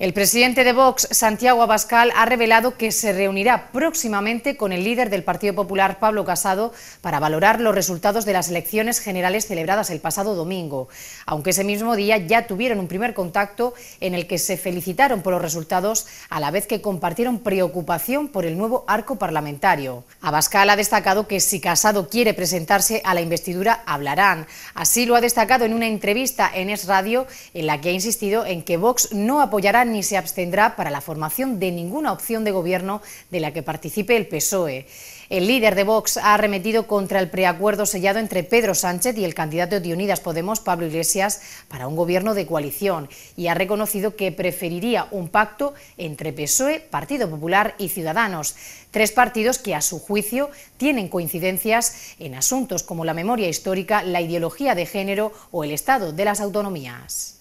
El presidente de Vox, Santiago Abascal, ha revelado que se reunirá próximamente con el líder del Partido Popular, Pablo Casado, para valorar los resultados de las elecciones generales celebradas el pasado domingo, aunque ese mismo día ya tuvieron un primer contacto en el que se felicitaron por los resultados, a la vez que compartieron preocupación por el nuevo arco parlamentario. Abascal ha destacado que si Casado quiere presentarse a la investidura, hablarán. Así lo ha destacado en una entrevista en Es Radio, en la que ha insistido en que Vox no apoyará ni se abstendrá para la formación de ninguna opción de gobierno de la que participe el PSOE. El líder de Vox ha arremetido contra el preacuerdo sellado entre Pedro Sánchez y el candidato de Unidas Podemos, Pablo Iglesias, para un gobierno de coalición y ha reconocido que preferiría un pacto entre PSOE, Partido Popular y Ciudadanos, tres partidos que a su juicio tienen coincidencias en asuntos como la memoria histórica, la ideología de género o el estado de las autonomías.